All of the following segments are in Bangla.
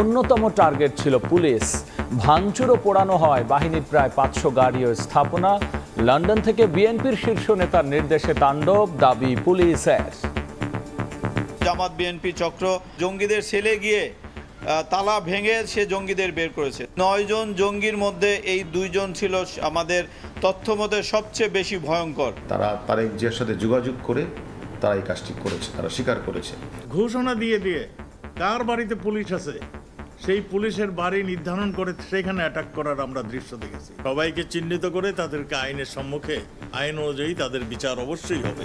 অন্যতম টার্গেট ছিল পুলিশ ভাঙচুরও পোড়ানো হয় বাহিনীর প্রায় পাঁচশো গাড়ি ও স্থাপনা লন্ডন থেকে বিএনপির শীর্ষ নেতার নির্দেশে তাণ্ডব দাবি পুলিশের জামাত বিএনপি চক্র জঙ্গিদের সেলে গিয়ে তালা ভেঙে সে জঙ্গিদের বের করেছে নয়জন জঙ্গির মধ্যে এই দুইজন ছিল আমাদের তথ্য মতে সবচেয়ে বেশি ভয়ঙ্কর তারা তারেক জিয়ার সাথে যোগাযোগ করে তারা এই কাজটি করেছে তারা স্বীকার করেছে ঘোষণা দিয়ে দিয়ে কার বাড়িতে পুলিশ আছে সেই পুলিশের বাড়ি নির্ধারণ করে সেখানে অ্যাটাক করার আমরা দৃশ্য দেখেছি সবাইকে চিহ্নিত করে তাদেরকে আইনের সম্মুখে আইন অনুযায়ী তাদের বিচার অবশ্যই হবে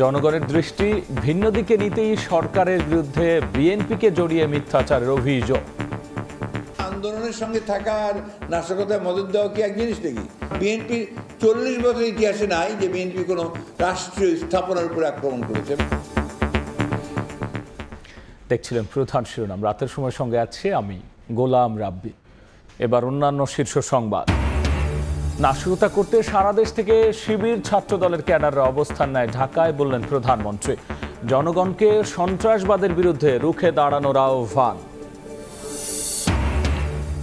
জনগণের দৃষ্টি ভিন্ন দিকে নিতেই সরকারের বিরুদ্ধে বিএনপিকে জড়িয়ে মিথ্যাচারের অভিযোগ আন্দোলনের সঙ্গে থাকার নাশকতায় মদত দেওয়া কি এক জিনিস নাকি বিএনপির চল্লিশ বছর ইতিহাসে নাই যে বিএনপি কোনো রাষ্ট্রীয় স্থাপনার উপরে আক্রমণ করেছে দেখছিলেন প্রধান শিরোনাম রাতের সময় সঙ্গে আছে আমি গোলাম রাব্বি এবার অন্যান্য শীর্ষ সংবাদ নাশকতা করতে সারা দেশ থেকে শিবির ছাত্র দলের ক্যাডাররা অবস্থান নেয় ঢাকায় বললেন প্রধানমন্ত্রী জনগণকে সন্ত্রাসবাদের বিরুদ্ধে রুখে দাঁড়ানোর আহ্বান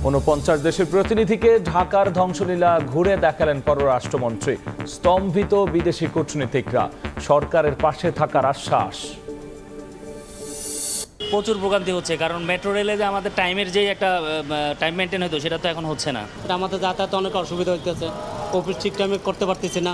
উনপঞ্চাশ দেশের প্রতিনিধিকে ঢাকার ধ্বংসলীলা ঘুরে দেখালেন পররাষ্ট্রমন্ত্রী স্তম্ভিত বিদেশি কূটনীতিকরা সরকারের পাশে থাকার আশ্বাস প্রচুর ভোগান্তি হচ্ছে কারণ মেট্রো রেলে যে আমাদের টাইমের যেই একটা টাইম মেনটেন হতো সেটা তো এখন হচ্ছে না আমাদের যাতায়াতে অনেক অসুবিধা হইতেছে অফিস ঠিক টাইমে করতে পারতেছি না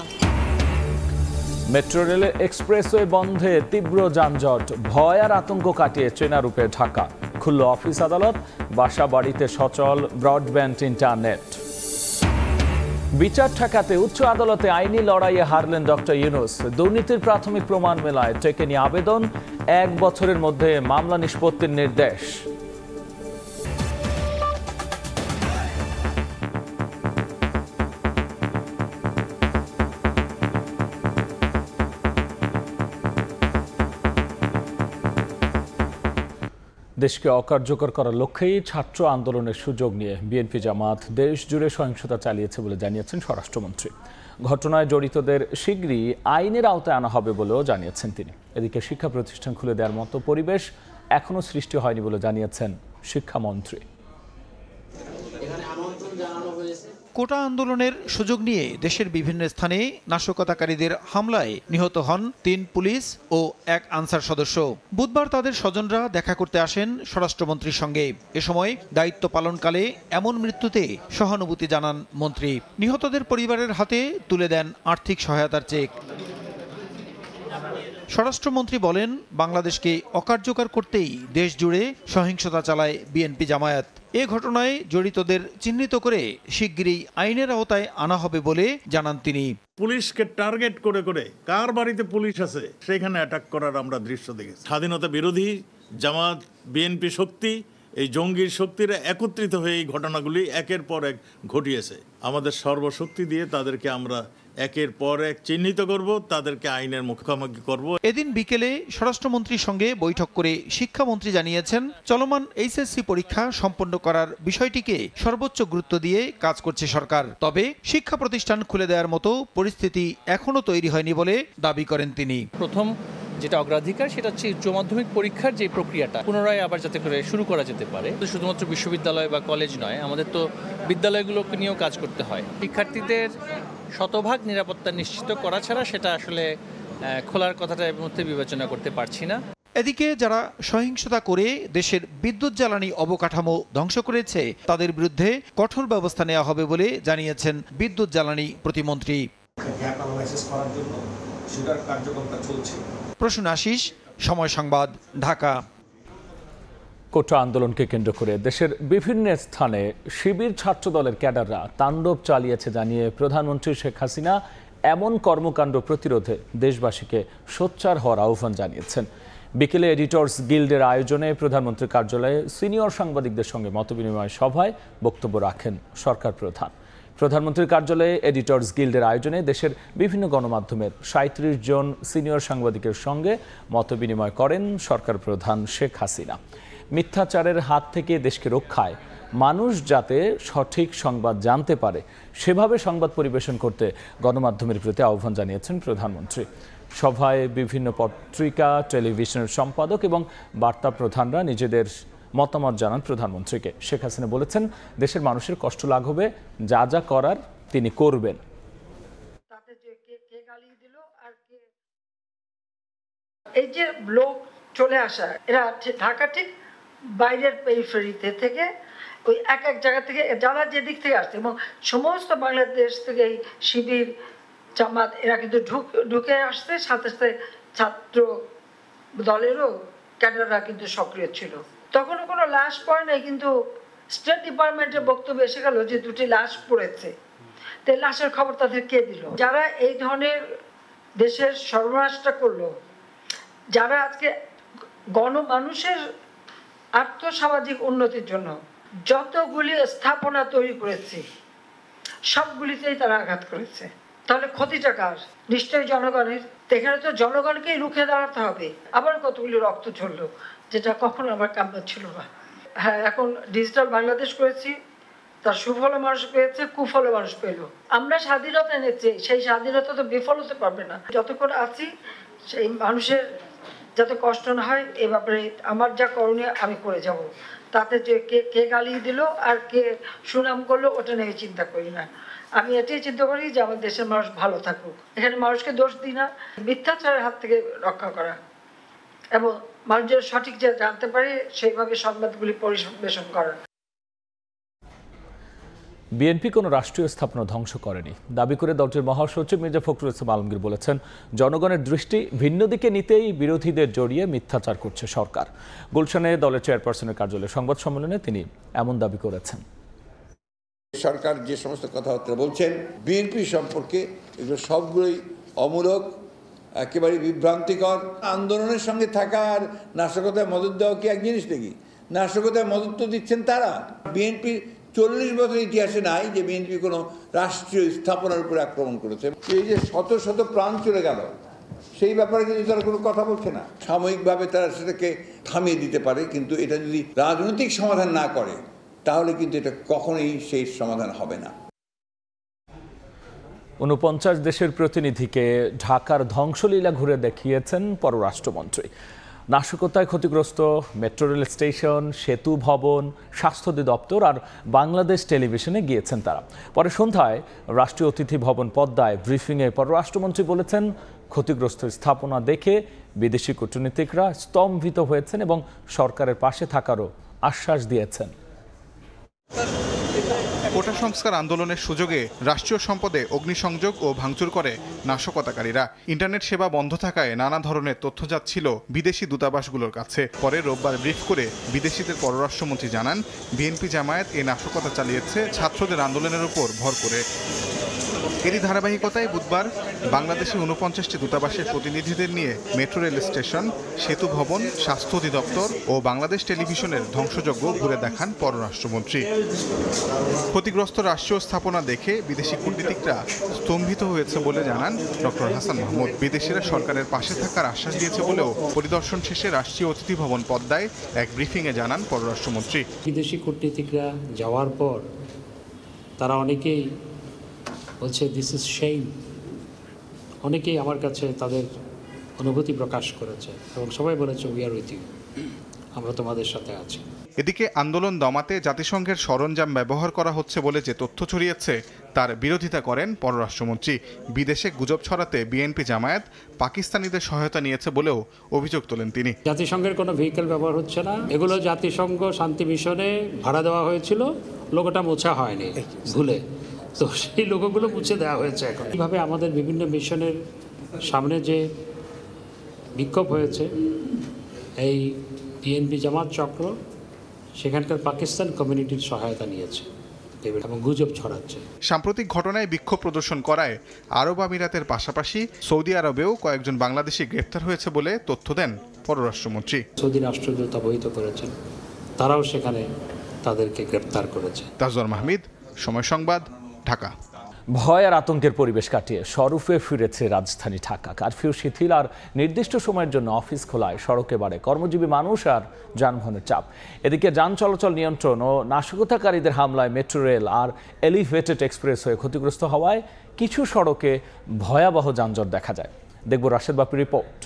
মেট্রো রেলের এক্সপ্রেসওয়ে বন্ধে তীব্র যানজট ভয় আর আতঙ্ক কাটিয়ে চেনারূপে ঢাকা খুলল অফিস আদালত বাসা বাড়িতে সচল ব্রডব্যান্ড ইন্টারনেট বিচার ঠেকাতে উচ্চ আদালতে আইনি লড়াইয়ে হারলেন ডক্টর ইউনুস দুর্নীতির প্রাথমিক প্রমাণ মেলায় টেকে নিয়ে আবেদন এক বছরের মধ্যে মামলা নিষ্পত্তির নির্দেশ দেশকে অকার্যকর করার লক্ষ্যেই ছাত্র আন্দোলনের সুযোগ নিয়ে বিএনপি জামাত দেশ জুড়ে সহিংসতা চালিয়েছে বলে জানিয়েছেন স্বরাষ্ট্রমন্ত্রী ঘটনায় জড়িতদের শীঘ্রই আইনের আওতায় আনা হবে বলেও জানিয়েছেন তিনি এদিকে শিক্ষা প্রতিষ্ঠান খুলে দেওয়ার মতো পরিবেশ এখনও সৃষ্টি হয়নি বলে জানিয়েছেন শিক্ষামন্ত্রী কোটা আন্দোলনের সুযোগ নিয়ে দেশের বিভিন্ন স্থানে নাশকতাকারীদের হামলায় নিহত হন তিন পুলিশ ও এক আনসার সদস্য বুধবার তাদের স্বজনরা দেখা করতে আসেন স্বরাষ্ট্রমন্ত্রীর সঙ্গে এ সময় দায়িত্ব পালনকালে এমন মৃত্যুতে সহানুভূতি জানান মন্ত্রী নিহতদের পরিবারের হাতে তুলে দেন আর্থিক সহায়তার চেক স্বরাষ্ট্রমন্ত্রী বলেন বাংলাদেশকে অকার্যকর করতেই দেশ জুড়ে সহিংসতা চালায় বিএনপি জামায়াত এ ঘটনায় জড়িতদের চিহ্নিত করে শিগগিরই আইনের আওতায় আনা হবে বলে জানান তিনি পুলিশকে টার্গেট করে করে কার বাড়িতে পুলিশ আছে সেখানে অ্যাটাক করার আমরা দৃশ্য দেখেছি স্বাধীনতা বিরোধী জামাত বিএনপি শক্তি এই জঙ্গির শক্তিরা একত্রিত হয়ে এই ঘটনাগুলি একের পর এক ঘটিয়েছে আমাদের সর্বশক্তি দিয়ে তাদেরকে আমরা একের পর এক চিহ্নিত করব তাদেরকে আইনের মুখোমুখি করব এদিন বিকেলে স্বরাষ্ট্রমন্ত্রীর সঙ্গে বৈঠক করে শিক্ষামন্ত্রী জানিয়েছেন চলমান এইচএসসি পরীক্ষা সম্পন্ন করার বিষয়টিকে সর্বোচ্চ গুরুত্ব দিয়ে কাজ করছে সরকার তবে শিক্ষা প্রতিষ্ঠান খুলে দেওয়ার মতো পরিস্থিতি এখনও তৈরি হয়নি বলে দাবি করেন তিনি প্রথম যেটা অগ্রাধিকার সেটা হচ্ছে উচ্চ মাধ্যমিক পরীক্ষার যে প্রক্রিয়াটা পুনরায় আবার যাতে করে শুরু করা যেতে পারে শুধুমাত্র বিশ্ববিদ্যালয় বা কলেজ নয় আমাদের তো বিদ্যালয়গুলোকে নিয়েও কাজ করতে হয় শিক্ষার্থীদের শতভাগ নিরাপত্তা নিশ্চিত করা ছাড়া সেটা আসলে খোলার কথাটা এর মধ্যে বিবেচনা করতে পারছি না এদিকে যারা সহিংসতা করে দেশের বিদ্যুৎ জ্বালানি অবকাঠামো ধ্বংস করেছে তাদের বিরুদ্ধে কঠোর ব্যবস্থা নেওয়া হবে বলে জানিয়েছেন বিদ্যুৎ জ্বালানি প্রতিমন্ত্রী প্রশ্ন আশিস সময় সংবাদ ঢাকা কোটা আন্দোলনকে কেন্দ্র করে দেশের বিভিন্ন স্থানে শিবির ছাত্র দলের ক্যাডাররা তাণ্ডব চালিয়েছে জানিয়ে প্রধানমন্ত্রী শেখ হাসিনা এমন কর্মকাণ্ড প্রতিরোধে দেশবাসীকে সোচ্চার হওয়ার আহ্বান জানিয়েছেন বিকেলে এডিটর্স গিল্ডের আয়োজনে প্রধানমন্ত্রীর কার্যালয়ে সিনিয়র সাংবাদিকদের সঙ্গে মতবিনিময় সভায় বক্তব্য রাখেন সরকার প্রধান প্রধানমন্ত্রীর কার্যালয়ে এডিটর্স গিল্ডের আয়োজনে দেশের বিভিন্ন গণমাধ্যমের সাঁত্রিশ জন সিনিয়র সাংবাদিকের সঙ্গে মতবিনিময় করেন সরকার প্রধান শেখ হাসিনা মিথ্যাচারের হাত থেকে দেশকে রক্ষায় মানুষ যাতে সঠিক সংবাদ জানতে পারে সেভাবে সংবাদ পরিবেশন করতে গণমাধ্যমের প্রতি আহ্বান জানিয়েছেন প্রধানমন্ত্রী সভায় বিভিন্ন পত্রিকা টেলিভিশনের সম্পাদক এবং বার্তা প্রধানরা নিজেদের মতামত জানান প্রধানমন্ত্রীকে শেখ হাসিনা বলেছেন দেশের মানুষের কষ্ট লাঘবে যা যা করার তিনি করবেন এই যে লোক চলে আসা এরা ঢাকা ঠিক বাইরের পেরিফেরিতে থেকে ওই এক এক জায়গা থেকে যারা যেদিক থেকে আসছে এবং সমস্ত বাংলাদেশ থেকে এই শিবির জামাত এরা কিন্তু ঢুক ঢুকে আসছে সাথে সাথে ছাত্র দলেরও ক্যাডাররা কিন্তু সক্রিয় ছিল তখনও কোনো লাশ পড়ে নাই কিন্তু স্টেট ডিপার্টমেন্টের বক্তব্য এসে গেল যে দুটি লাশ পড়েছে তে লাশের খবর তাদের কে দিল যারা এই ধরনের দেশের সর্বনাশটা করলো যারা আজকে গণমানুষের আর্থসামাজিক উন্নতির জন্য যতগুলি স্থাপনা তৈরি করেছি সবগুলিতেই তারা আঘাত করেছে তাহলে ক্ষতিটা কার নিশ্চয়ই জনগণের এখানে তো জনগণকেই রুখে দাঁড়াতে হবে আবার কতগুলি রক্ত ঝরল যেটা কখনো আমার কাম্য ছিল না হ্যাঁ এখন ডিজিটাল বাংলাদেশ করেছি তার সুফল মানুষ পেয়েছে কুফল মানুষ পেল আমরা স্বাধীনতা এনেছি সেই স্বাধীনতা তো বিফল হতে পারবে না যতক্ষণ আছি সেই মানুষের যাতে কষ্ট না হয় এ ব্যাপারে আমার যা করণীয় আমি করে যাব। তাতে যে কে কে গালি দিল আর কে সুনাম করলো ওটা নিয়ে চিন্তা করি না আমি এটাই চিন্তা করি যে আমার দেশের মানুষ ভালো থাকুক এখানে মানুষকে দোষ দিই না মিথ্যাচারের হাত থেকে রক্ষা করা এবং মানুষ সঠিক যা জানতে পারে সেইভাবে সংবাদগুলি পরিবেশন করা বিএনপি কোনো রাষ্ট্রীয় স্থাপনা ধ্বংস করেনি দাবি করে দলটির মহাসচিব মির্জা ফখরুল ইসলাম আলমগীর বলেছেন জনগণের দৃষ্টি ভিন্ন দিকে নিতেই বিরোধীদের জড়িয়ে মিথ্যাচার করছে সরকার গুলশানে দলের চেয়ারপারসনের কার্যালয়ে সংবাদ সম্মেলনে তিনি এমন দাবি করেছেন সরকার যে সমস্ত কথাবার্তা বলছেন বিএনপি সম্পর্কে এগুলো সবগুলোই অমূলক একেবারে বিভ্রান্তিকর আন্দোলনের সঙ্গে থাকার নাশকতায় মদত দেওয়া কি এক জিনিস দেখি নাশকতায় মদত তো দিচ্ছেন তারা বিএনপির চল্লিশ বছর ইতিহাসে নাই যে বিএনপি কোনো রাষ্ট্রীয় স্থাপনার উপরে আক্রমণ করেছে এই যে শত শত প্রাণ চলে গেল সেই ব্যাপারে কিন্তু তারা কোনো কথা বলছে না সাময়িকভাবে তারা সেটাকে থামিয়ে দিতে পারে কিন্তু এটা যদি রাজনৈতিক সমাধান না করে তাহলে কিন্তু এটা কখনোই সেই সমাধান হবে না উনপঞ্চাশ দেশের প্রতিনিধিকে ঢাকার ধ্বংসলীলা ঘুরে দেখিয়েছেন পররাষ্ট্রমন্ত্রী নাশকতায় ক্ষতিগ্রস্ত মেট্রো রেল স্টেশন সেতু ভবন স্বাস্থ্য দপ্তর আর বাংলাদেশ টেলিভিশনে গিয়েছেন তারা পরে সন্ধ্যায় রাষ্ট্রীয় অতিথি ভবন পদ্মায় ব্রিফিংয়ে পররাষ্ট্রমন্ত্রী বলেছেন ক্ষতিগ্রস্ত স্থাপনা দেখে বিদেশি কূটনীতিকরা স্তম্ভিত হয়েছেন এবং সরকারের পাশে থাকারও আশ্বাস দিয়েছেন কোটা সংস্কার আন্দোলনের সুযোগে রাষ্ট্রীয় সম্পদে অগ্নিসংযোগ ও ভাঙচুর করে নাশকতাকারীরা ইন্টারনেট সেবা বন্ধ থাকায় নানা ধরনের তথ্য যাচ্ছিল বিদেশি দূতাবাসগুলোর কাছে পরে রোববার ব্রিফ করে বিদেশিদের পররাষ্ট্রমন্ত্রী জানান বিএনপি জামায়াত এই নাশকতা চালিয়েছে ছাত্রদের আন্দোলনের উপর ভর করে এরই ধারাবাহিকতায় বুধবার বাংলাদেশে উনপঞ্চাশটি দূতাবাসের প্রতিনিধিদের নিয়ে মেট্রো রেল স্টেশন সেতু ভবন স্বাস্থ্য অধিদপ্তর ও বাংলাদেশ টেলিভিশনের ধ্বংসযজ্ঞ ঘুরে দেখান পররাষ্ট্রমন্ত্রী ক্ষতিগ্রস্ত রাষ্ট্রীয় স্থাপনা দেখে বিদেশি কূটনীতিকরা স্তম্ভিত হয়েছে বলে জানান ডক্টর হাসান মাহমুদ বিদেশিরা সরকারের পাশে থাকার আশ্বাস দিয়েছে বলেও পরিদর্শন শেষে রাষ্ট্রীয় অতিথি ভবন পদ্মায় এক ব্রিফিংয়ে জানান পররাষ্ট্রমন্ত্রী বিদেশি কূটনীতিকরা যাওয়ার পর তারা অনেকেই বলছে দিস ইজ শেম অনেকেই আমার কাছে তাদের অনুভূতি প্রকাশ করেছে এবং সবাই বলেছে উই আর উইথ ইউ আমরা তোমাদের সাথে আছি এদিকে আন্দোলন দমাতে জাতিসংঘের সরঞ্জাম ব্যবহার করা হচ্ছে বলে যে তথ্য ছড়িয়েছে তার বিরোধিতা করেন পররাষ্ট্রমন্ত্রী বিদেশে গুজব ছড়াতে বিএনপি জামায়াত পাকিস্তানিদের সহায়তা নিয়েছে বলেও অভিযোগ তোলেন তিনি জাতিসংঘের কোনো ভেহিকেল ব্যবহার হচ্ছে না এগুলো জাতিসংঘ শান্তি মিশনে ভাড়া দেওয়া হয়েছিল লোকটা মোছা হয়নি ভুলে তো সেই লোকগুলো মুছে দেওয়া হয়েছে এখন এইভাবে আমাদের বিভিন্ন মিশনের সামনে যে বিক্ষোভ হয়েছে এই বিএনপি জামাত চক্র সেখানকার পাকিস্তান কমিউনিটির সহায়তা নিয়েছে এবং গুজব ছড়াচ্ছে সাম্প্রতিক ঘটনায় বিক্ষোভ প্রদর্শন করায় আরব আমিরাতের পাশাপাশি সৌদি আরবেও কয়েকজন বাংলাদেশি গ্রেপ্তার হয়েছে বলে তথ্য দেন পররাষ্ট্রমন্ত্রী সৌদি রাষ্ট্রদূত অবহিত করেছেন তারাও সেখানে তাদেরকে গ্রেপ্তার করেছে তাজর মাহমিদ সময় সংবাদ ঢাকা ভয় আর আতঙ্কের পরিবেশ কাটিয়ে স্বরূপে ফিরেছে রাজধানী ঢাকা কারফিউ শিথিল আর নির্দিষ্ট সময়ের জন্য অফিস খোলায় সড়কে বাড়ে কর্মজীবী মানুষ আর যানবাহনের চাপ এদিকে যান চলাচল নিয়ন্ত্রণ ও নাশকতাকারীদের হামলায় মেট্রো রেল আর এলিভেটেড এক্সপ্রেস হয়ে ক্ষতিগ্রস্ত হওয়ায় কিছু সড়কে ভয়াবহ যানজট দেখা যায় দেখব রাশেদ বাপির রিপোর্ট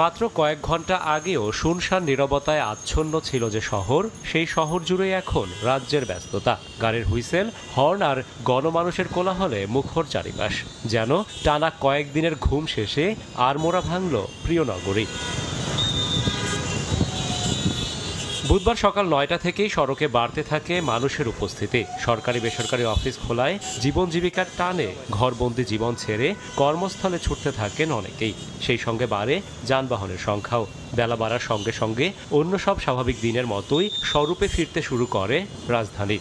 মাত্র কয়েক ঘন্টা আগেও শুনশান নিরবতায় আচ্ছন্ন ছিল যে শহর সেই শহর জুড়ে এখন রাজ্যের ব্যস্ততা গাড়ির হুইসেল হর্ন আর গণমানুষের কোলাহলে মুখর চারিপাশ যেন টানা কয়েকদিনের ঘুম শেষে আরমোড়া ভাঙল প্রিয় নগরী বুধবার সকাল নয়টা থেকেই সড়কে বাড়তে থাকে মানুষের উপস্থিতি সরকারি বেসরকারি অফিস খোলায় জীবন জীবিকার টানে ঘরবন্দি জীবন ছেড়ে কর্মস্থলে ছুটতে থাকেন অনেকেই সেই সঙ্গে বাড়ে যানবাহনের সংখ্যাও বেলা বাড়ার সঙ্গে সঙ্গে অন্য সব স্বাভাবিক দিনের মতোই স্বরূপে ফিরতে শুরু করে রাজধানী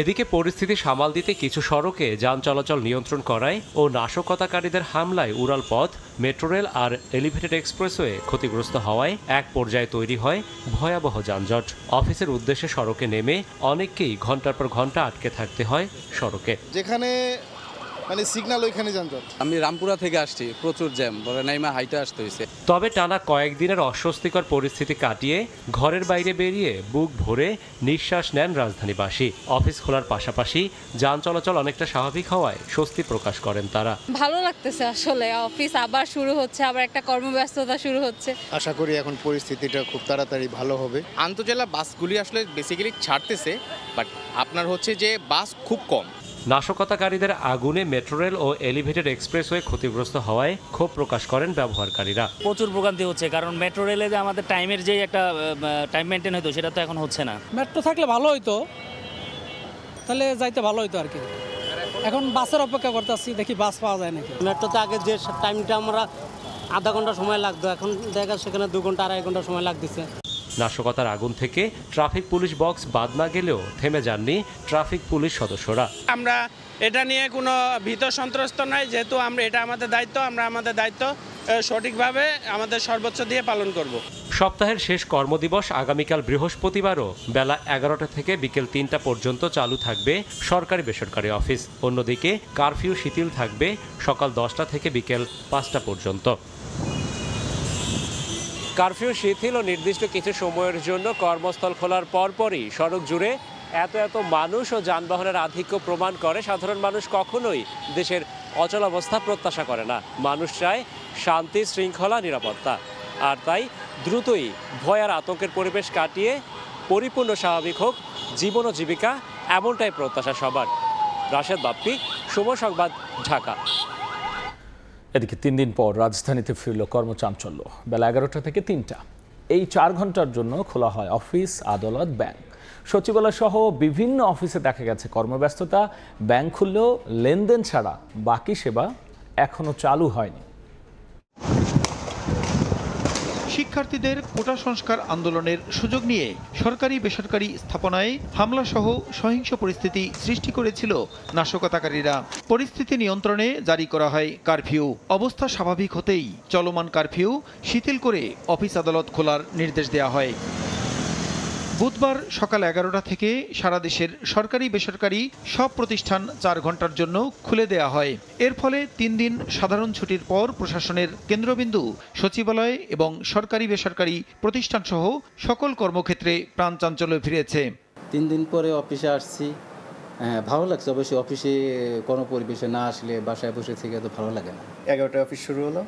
এদিকে পরিস্থিতি সামাল দিতে কিছু সড়কে যান চলাচল নিয়ন্ত্রণ করায় ও নাশকতাকারীদের হামলায় উড়াল পথ মেট্রো রেল আর এলিভেটেড এক্সপ্রেসওয়ে ক্ষতিগ্রস্ত হওয়ায় এক পর্যায়ে তৈরি হয় ভয়াবহ যানজট অফিসের উদ্দেশ্যে সড়কে নেমে অনেককেই ঘন্টার পর ঘন্টা আটকে থাকতে হয় সড়কে যেখানে মানে সিগন্যাল ওইখানে যানজট আমি রামপুরা থেকে আসছি প্রচুর জ্যাম বলে নাইমা হাইটে আসতে হয়েছে তবে টানা কয়েকদিনের অস্বস্তিকর পরিস্থিতি কাটিয়ে ঘরের বাইরে বেরিয়ে বুক ভরে নিঃশ্বাস নেন রাজধানীবাসী অফিস খোলার পাশাপাশি যান চলাচল অনেকটা স্বাভাবিক হওয়ায় স্বস্তি প্রকাশ করেন তারা ভালো লাগতেছে আসলে অফিস আবার শুরু হচ্ছে আবার একটা কর্মব্যস্ততা শুরু হচ্ছে আশা করি এখন পরিস্থিতিটা খুব তাড়াতাড়ি ভালো হবে আন্তজেলা বাসগুলি আসলে বেসিক্যালি ছাড়তেছে বাট আপনার হচ্ছে যে বাস খুব কম নাশকতাকারীদের আগুনে মেট্রো রেল ও এলিভেটেড এক্সপ্রেসওয়ে ক্ষতিগ্রস্ত হওয়ায় ক্ষোভ প্রকাশ করেন ব্যবহারকারীরা প্রচুর ভোগান্তি হচ্ছে কারণ মেট্রো রেলে যে আমাদের টাইমের যে একটা টাইম মেনটেন হতো সেটা তো এখন হচ্ছে না মেট্রো থাকলে ভালো হইতো তাহলে যাইতে ভালো হইতো আর কি এখন বাসের অপেক্ষা করতেছি দেখি বাস পাওয়া যায় নাকি মেট্রোতে আগে যে টাইমটা আমরা আধা ঘন্টা সময় লাগতো এখন দেখা সেখানে দু ঘন্টা আড়াই ঘন্টা সময় লাগতেছে নাশকতার আগুন থেকে ট্রাফিক পুলিশ বক্স বাদ না গেলেও থেমে যাননি ট্রাফিক পুলিশ সদস্যরা আমরা এটা নিয়ে কোনো ভীত সন্ত্রস্ত নাই যেহেতু আমরা এটা আমাদের দায়িত্ব আমরা আমাদের দায়িত্ব সঠিকভাবে আমাদের সর্বোচ্চ দিয়ে পালন করব সপ্তাহের শেষ কর্মদিবস আগামীকাল বৃহস্পতিবারও বেলা এগারোটা থেকে বিকেল তিনটা পর্যন্ত চালু থাকবে সরকারি বেসরকারি অফিস অন্যদিকে কারফিউ শিথিল থাকবে সকাল দশটা থেকে বিকেল পাঁচটা পর্যন্ত কারফিউ শিথিল ও নির্দিষ্ট কিছু সময়ের জন্য কর্মস্থল খোলার পরপরই সড়ক জুড়ে এত এত মানুষ ও যানবাহনের আধিক্য প্রমাণ করে সাধারণ মানুষ কখনোই দেশের অবস্থা প্রত্যাশা করে না মানুষ চায় শান্তি শৃঙ্খলা নিরাপত্তা আর তাই দ্রুতই ভয় আর আতঙ্কের পরিবেশ কাটিয়ে পরিপূর্ণ স্বাভাবিক হোক জীবন ও জীবিকা এমনটাই প্রত্যাশা সবার রাশেদ বাপ্পি শুভ সংবাদ ঢাকা এদিকে তিন দিন পর রাজধানীতে ফিরল কর্মচাঞ্চল্য বেলা এগারোটা থেকে তিনটা এই চার ঘন্টার জন্য খোলা হয় অফিস আদালত ব্যাংক সচিবালয় সহ বিভিন্ন অফিসে দেখা গেছে কর্মব্যস্ততা ব্যাংক খুললেও লেনদেন ছাড়া বাকি সেবা এখনও চালু হয়নি শিক্ষার্থীদের কোটা সংস্কার আন্দোলনের সুযোগ নিয়ে সরকারি বেসরকারি স্থাপনায় হামলাসহ সহিংস পরিস্থিতি সৃষ্টি করেছিল নাশকতাকারীরা পরিস্থিতি নিয়ন্ত্রণে জারি করা হয় কারফিউ অবস্থা স্বাভাবিক হতেই চলমান কারফিউ শিথিল করে অফিস আদালত খোলার নির্দেশ দেওয়া হয় বুধবার সকাল এগারোটা থেকে সারা দেশের সরকারি বেসরকারি সব প্রতিষ্ঠান চার ঘন্টার জন্য খুলে দেয়া হয় এর ফলে তিন দিন সাধারণ ছুটির পর প্রশাসনের কেন্দ্রবিন্দু সচিবালয় এবং সরকারি বেসরকারি প্রতিষ্ঠানসহ সকল কর্মক্ষেত্রে প্রাণ চাঞ্চল্য ফিরেছে তিন দিন পরে অফিসে আসছি হ্যাঁ ভালো লাগছে অবশ্যই অফিসে কোনো পরিবেশে না আসলে বাসায় বসে থেকে তো ভালো লাগে না এগারোটায় অফিস শুরু হলো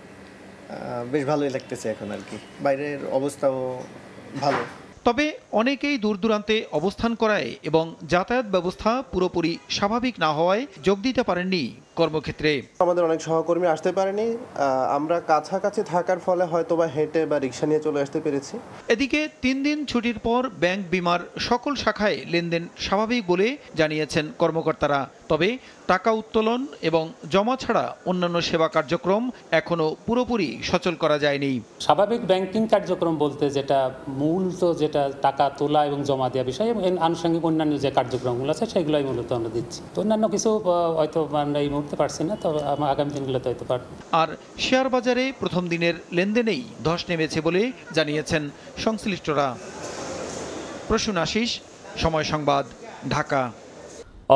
বেশ ভালোই লাগতেছে এখন আর কি বাইরের অবস্থাও ভালো তবে অনেকেই দূর দূরান্তে অবস্থান করায় এবং যাতায়াত ব্যবস্থা পুরোপুরি স্বাভাবিক না হওয়ায় যোগ দিতে পারেননি কর্মক্ষেত্রে আমাদের অনেক সহকর্মী আসতে পারেনি আমরা কাছাকাছি থাকার ফলে হয়তো বা হেঁটে বা রিক্সা নিয়ে চলে আসতে পেরেছি এদিকে তিন দিন ছুটির পর ব্যাংক বিমার সকল শাখায় লেনদেন স্বাভাবিক বলে জানিয়েছেন কর্মকর্তারা তবে টাকা উত্তোলন এবং জমা ছাড়া অন্যান্য সেবা কার্যক্রম এখনও পুরোপুরি সচল করা যায়নি স্বাভাবিক ব্যাংকিং কার্যক্রম বলতে যেটা মূল তো যেটা টাকা তোলা এবং জমা দেওয়া বিষয় এবং আনুষঙ্গিক অন্যান্য যে কার্যক্রমগুলো আছে সেগুলোই মূলত আমরা দিচ্ছি অন্যান্য কিছু হয়তো আমরা এই মুহূর্তে পারছি না তবে আগামী দিনগুলোতে হতে পারব আর শেয়ার বাজারে প্রথম দিনের লেনদেনেই ধস নেমেছে বলে জানিয়েছেন সংশ্লিষ্টরা প্রসূন আশিস সময় সংবাদ ঢাকা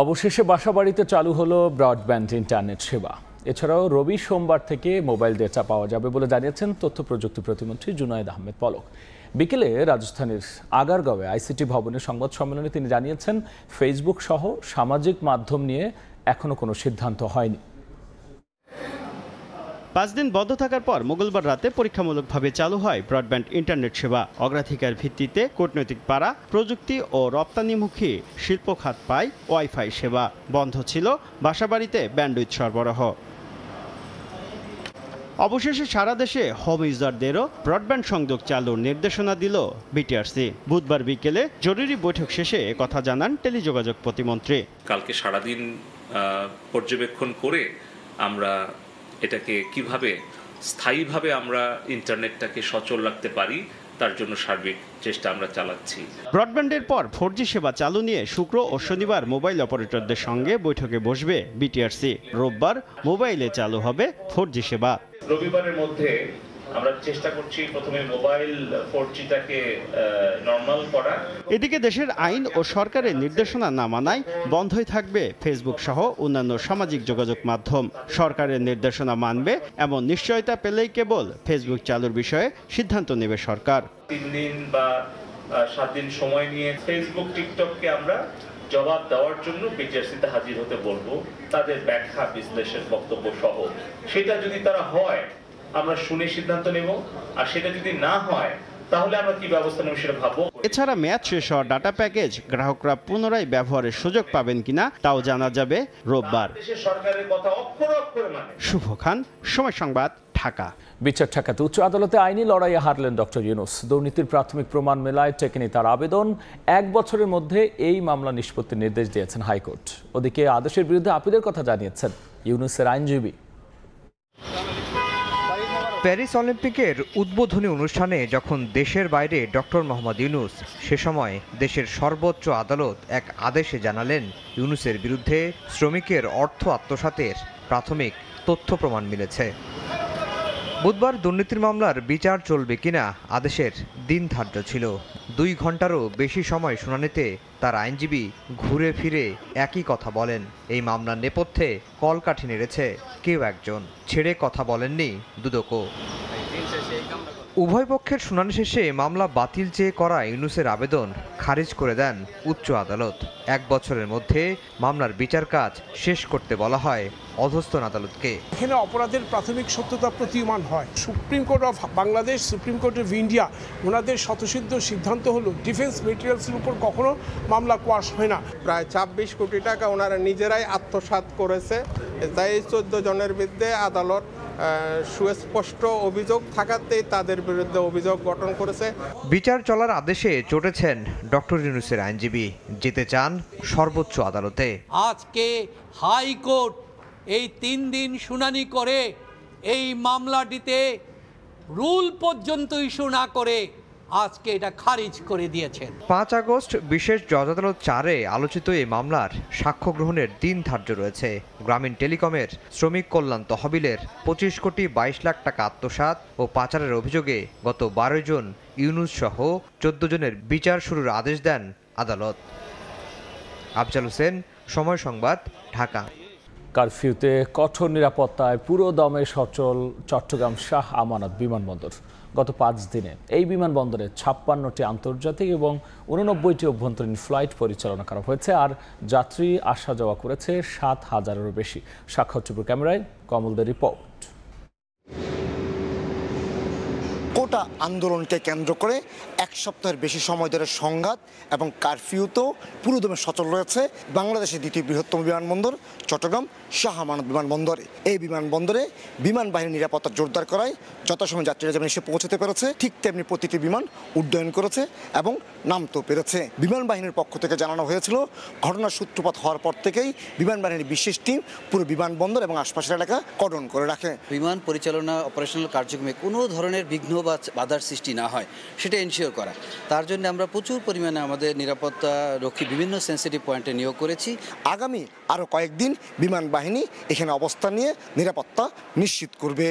অবশেষে বাসাবাড়িতে চালু হলো ব্রডব্যান্ড ইন্টারনেট সেবা এছাড়াও রবি সোমবার থেকে মোবাইল ডেটা পাওয়া যাবে বলে জানিয়েছেন তথ্য প্রযুক্তি প্রতিমন্ত্রী জুনায়দ আহমেদ পলক বিকেলে রাজস্থানের আগারগাঁওয়ে আইসিটি ভবনের সংবাদ সম্মেলনে তিনি জানিয়েছেন ফেসবুক সহ সামাজিক মাধ্যম নিয়ে এখনও কোনো সিদ্ধান্ত হয়নি পাঁচ দিন বন্ধ থাকার পর মঙ্গলবার রাতে পরীক্ষামূলকভাবে চালু হয় ব্রডব্যান্ড ইন্টারনেট সেবা অগ্রাধিকার ভিত্তিতে কূটনৈতিক পাড়া প্রযুক্তি ও রপ্তানিমুখী শিল্প খাত পায় ওয়াইফাই সেবা বন্ধ ছিল বাসাবাড়িতে ব্যান্ডউইথ সরবরাহ অবশেষে সারা দেশে হোম ইউজারদেরও ব্রডব্যান্ড সংযোগ চালুর নির্দেশনা দিল বিটিআরসি বুধবার বিকেলে জরুরি বৈঠক শেষে কথা জানান টেলিযোগাযোগ প্রতিমন্ত্রী কালকে সারাদিন পর্যবেক্ষণ করে আমরা এটাকে কিভাবে স্থায়ীভাবে আমরা ইন্টারনেটটাকে সচল রাখতে পারি তার জন্য সার্বিক চেষ্টা আমরা চালাচ্ছি ব্রডব্যান্ডের পর ফোর সেবা চালু নিয়ে শুক্র ও শনিবার মোবাইল অপারেটরদের সঙ্গে বৈঠকে বসবে বিটিআরসি রোববার মোবাইলে চালু হবে ফোর সেবা রবিবারের মধ্যে আমরা চেষ্টা করছি প্রথমে মোবাইল করা এদিকে দেশের আইন ও সরকারের নির্দেশনা না মানায় বন্ধই থাকবে ফেসবুক সহ অন্যান্য সামাজিক যোগাযোগ মাধ্যম সরকারের নির্দেশনা মানবে এমন নিশ্চয়তা পেলেই কেবল ফেসবুক চালুর বিষয়ে সিদ্ধান্ত নেবে সরকার তিন দিন বা সাত দিন সময় নিয়ে ফেসবুক টিকটককে আমরা জবাব দেওয়ার জন্য পিটিআরসিতে হাজির হতে বলবো তাদের ব্যাখ্যা বিশ্লেষণ বক্তব্য সহ সেটা যদি তারা হয় আমরা শুনে সিদ্ধান্ত নেব আর সেটা যদি না হয় তাহলে আমরা কি ব্যবস্থা নেব সেটা ভাববো এছাড়া ম্যাচ শেষ হওয়া ডাটা প্যাকেজ গ্রাহকরা পুনরায় ব্যবহারের সুযোগ পাবেন কিনা তাও জানা যাবে রোববার সরকারের কথা অক্ষরে মানে শুভ খান সময় সংবাদ ঢাকা বিচার ঠেকাতে উচ্চ আদালতে আইনি লড়াইয়ে হারলেন ডক্টর ইউনুস দুর্নীতির প্রাথমিক প্রমাণ মেলায় টেকেনি তার আবেদন এক বছরের মধ্যে এই মামলা নিষ্পত্তির নির্দেশ দিয়েছেন হাইকোর্ট ওদিকে আদেশের বিরুদ্ধে আপিলের কথা জানিয়েছেন ইউনুসের আইনজীবী প্যারিস অলিম্পিকের উদ্বোধনী অনুষ্ঠানে যখন দেশের বাইরে ডক্টর মোহাম্মদ ইউনুস সে সময় দেশের সর্বোচ্চ আদালত এক আদেশে জানালেন ইউনুসের বিরুদ্ধে শ্রমিকের অর্থ আত্মসাতের প্রাথমিক তথ্য প্রমাণ মিলেছে বুধবার দুর্নীতির মামলার বিচার চলবে কিনা আদেশের দিন ধার্য ছিল দুই ঘন্টারও বেশি সময় শুনানিতে তার আইনজীবী ঘুরে ফিরে একই কথা বলেন এই মামলার নেপথ্যে কলকাঠি নেড়েছে কেউ একজন ছেড়ে কথা বলেননি দুদকও উভয় পক্ষের শুনানি শেষে মামলা বাতিল চেয়ে করা ইউনুসের আবেদন খারিজ করে দেন উচ্চ আদালত এক বছরের মধ্যে মামলার বিচার কাজ শেষ করতে বলা হয় অধস্থন আদালতকে এখানে অপরাধের প্রাথমিক সত্যতা প্রতীয়মান হয় supreme court of Bangladesh supreme court of India ওনাদের শতসিদ্ধ সিদ্ধান্ত হলো ডিফেন্স মেটেরিয়ালসের উপর কখনো মামলা কোয়াশ হয় না প্রায় ছাব্বিশ কোটি টাকা ওনারা নিজেরাই আত্মসাত করেছে তাই চোদ্দ জনের বিরুদ্ধে আদালত সুস্পষ্ট অভিযোগ থাকাতে তাদের বিরুদ্ধে অভিযোগ গঠন করেছে বিচার চলার আদেশে চটেছেন ডক্টর ইউনুসের আইনজীবী যেতে চান সর্বোচ্চ আদালতে আজকে হাইকোর্ট এই তিন দিন শুনানি করে এই মামলাটিতে রুল পর্যন্ত ইস্যু না করে আজকে এটা খারিজ করে দিয়েছেন পাঁচ আগস্ট বিশেষ জজ আদালত চারে আলোচিত এই মামলার সাক্ষ্য গ্রহণের দিন ধার্য রয়েছে গ্রামীণ টেলিকমের শ্রমিক কল্যাণ তহবিলের পঁচিশ কোটি বাইশ লাখ টাকা আত্মসাত ও পাচারের অভিযোগে গত বারো জন ইউনুস সহ চোদ্দ জনের বিচার শুরুর আদেশ দেন আদালত আফজাল হোসেন সময় সংবাদ ঢাকা কারফিউতে কঠোর নিরাপত্তায় পুরো দমে সচল চট্টগ্রাম শাহ আমানত বিমানবন্দর গত পাঁচ দিনে এই বিমানবন্দরে ছাপ্পান্নটি আন্তর্জাতিক এবং উননব্বইটি অভ্যন্তরীণ ফ্লাইট পরিচালনা করা হয়েছে আর যাত্রী আসা যাওয়া করেছে সাত হাজারেরও বেশি সাক্ষর ক্যামেরায় কমলদের রিপোর্ট গোটা আন্দোলনকে কেন্দ্র করে এক সপ্তাহের বেশি সময় ধরে সংঘাত এবং কারফিউ তো পুরোদমে সচল রয়েছে বাংলাদেশের দ্বিতীয় বৃহত্তম বিমানবন্দর চট্টগ্রাম শাহমানত বিমানবন্দরে এই বিমানবন্দরে বিমান বাহিনীর নিরাপত্তা জোরদার করায় যথাসময় যাত্রীরা যেমন এসে পৌঁছতে পেরেছে ঠিক তেমনি প্রতিটি বিমান উড্ডয়ন করেছে এবং নামতেও পেরেছে বিমান বাহিনীর পক্ষ থেকে জানানো হয়েছিল ঘটনার সূত্রপাত হওয়ার পর থেকেই বিমান বাহিনীর বিশেষ টিম পুরো বিমানবন্দর এবং আশপাশের এলাকা কর্ডন করে রাখে বিমান পরিচালনা অপারেশনাল কার্যক্রমে কোনো ধরনের বিঘ্ন বা বাধার সৃষ্টি না হয় সেটা এনশিওর করা তার জন্য আমরা প্রচুর পরিমাণে আমাদের নিরাপত্তা রক্ষী বিভিন্ন সেন্সিটিভ পয়েন্টে নিয়োগ করেছি আগামী আরও কয়েকদিন বিমান বাহিনী এখানে অবস্থান নিয়ে নিরাপত্তা নিশ্চিত করবে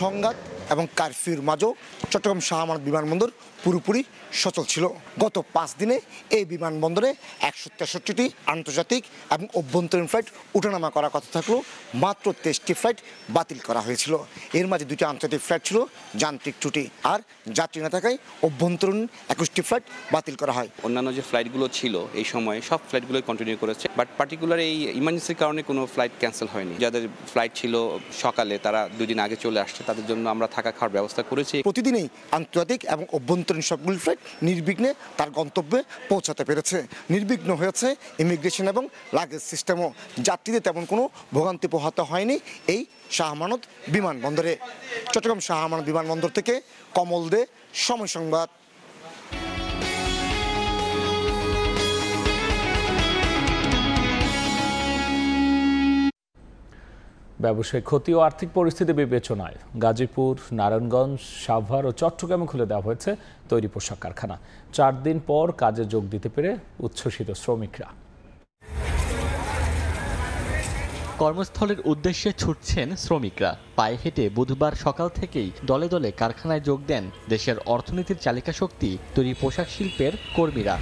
সংঘাত এবং কারফিউর মাঝেও চট্টগ্রাম শাহমান বিমানবন্দর পুরোপুরি সচল ছিল গত পাঁচ দিনে এই বিমানবন্দরে একশো তেষট্টিটি আন্তর্জাতিক এবং অভ্যন্তরীণ ফ্লাইট উঠানামা করার কথা থাকলেও মাত্র তেইশটি ফ্লাইট বাতিল করা হয়েছিল এর মাঝে দুটি আন্তর্জাতিক ফ্লাইট ছিল যান্ত্রিক ত্রুটি আর যাত্রী না থাকায় অভ্যন্তরীণ একুশটি ফ্লাইট বাতিল করা হয় অন্যান্য যে ফ্লাইটগুলো ছিল এই সময়ে সব ফ্লাইটগুলোই কন্টিনিউ করেছে বাট পার্টিকুলার এই ইমার্জেন্সির কারণে কোনো ফ্লাইট ক্যান্সেল হয়নি যাদের ফ্লাইট ছিল সকালে তারা দুদিন আগে চলে আসছে তাদের জন্য আমরা থাকা খাওয়ার ব্যবস্থা করেছি প্রতিদিনই আন্তর্জাতিক এবং অভ্যন্তরীণ বিতরণ সবগুলি ফ্লাইট নির্বিঘ্নে তার গন্তব্যে পৌঁছাতে পেরেছে নির্বিঘ্ন হয়েছে ইমিগ্রেশন এবং লাগেজ সিস্টেমও যাত্রীদের তেমন কোনো ভোগান্তি পোহাতে হয়নি এই শাহমানত বিমানবন্দরে চট্টগ্রাম শাহমানত বিমানবন্দর থেকে কমল দে সময় সংবাদ ব্যবসায় ক্ষতি ও আর্থিক পরিস্থিতি বিবেচনায় গাজীপুর নারায়ণগঞ্জ সাভার ও চট্টগ্রামে খুলে দেওয়া হয়েছে তৈরি পোশাক কারখানা চার দিন পর কাজে যোগ দিতে পেরে উচ্ছ্বসিত শ্রমিকরা কর্মস্থলের উদ্দেশ্যে ছুটছেন শ্রমিকরা পায়ে হেঁটে বুধবার সকাল থেকেই দলে দলে কারখানায় যোগ দেন দেশের অর্থনীতির চালিকা শক্তি তৈরি পোশাক শিল্পের কর্মীরা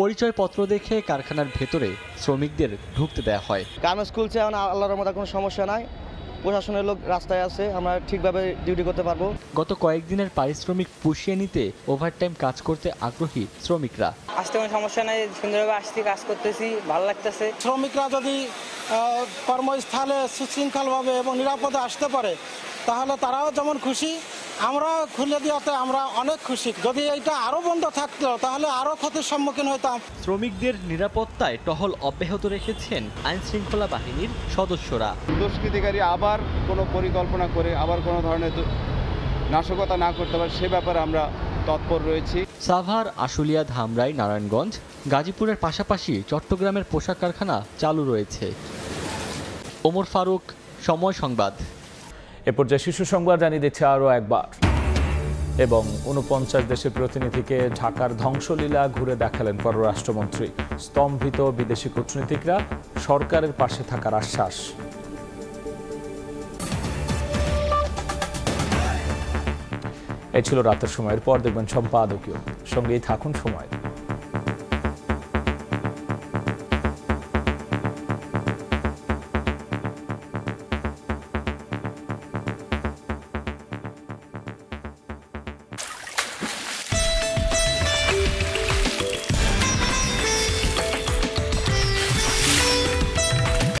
পরিচয়পত্র দেখে কারখানার ভেতরে শ্রমিকদের ঢুকতে দেওয়া হয় গ্রামের স্কুল চেয়ে আল্লাহর মতো কোনো সমস্যা নাই প্রশাসনের লোক রাস্তায় আছে আমরা ঠিকভাবে ডিউটি করতে পারবো গত কয়েকদিনের পারিশ্রমিক পুষিয়ে নিতে ওভারটাইম কাজ করতে আগ্রহী শ্রমিকরা আসতে কোনো সমস্যা নাই সুন্দরভাবে আসতে কাজ করতেছি ভালো লাগতেছে শ্রমিকরা যদি কর্মস্থলে সুশৃঙ্খলভাবে এবং নিরাপদে আসতে পারে তাহলে তারাও যেমন খুশি আমরা খুলে দিয়াতে আমরা অনেক খুশি যদি এটা আরও বন্ধ থাকত তাহলে আরও ক্ষতির সম্মুখীন হতাম শ্রমিকদের নিরাপত্তায় টহল অব্যাহত রেখেছেন আইন শৃঙ্খলা বাহিনীর সদস্যরা দুষ্কৃতিকারী আবার কোনো পরিকল্পনা করে আবার কোনো ধরনের নাশকতা না করতে পারে সে ব্যাপারে আমরা তৎপর রয়েছি সাভার আশুলিয়া ধামরাই নারায়ণগঞ্জ গাজীপুরের পাশাপাশি চট্টগ্রামের পোশাক কারখানা চালু রয়েছে ওমর ফারুক সময় সংবাদ এ পর্যায়ে শিশু সংবাদ জানিয়ে দিচ্ছে আরও একবার এবং উনপঞ্চাশ দেশের প্রতিনিধিকে ঢাকার ধ্বংসলীলা ঘুরে দেখালেন পররাষ্ট্রমন্ত্রী স্তম্ভিত বিদেশি কূটনীতিকরা সরকারের পাশে থাকার আশ্বাস এ ছিল রাতের সময়ের পর দেখবেন সম্পাদকীয় সঙ্গেই থাকুন সময়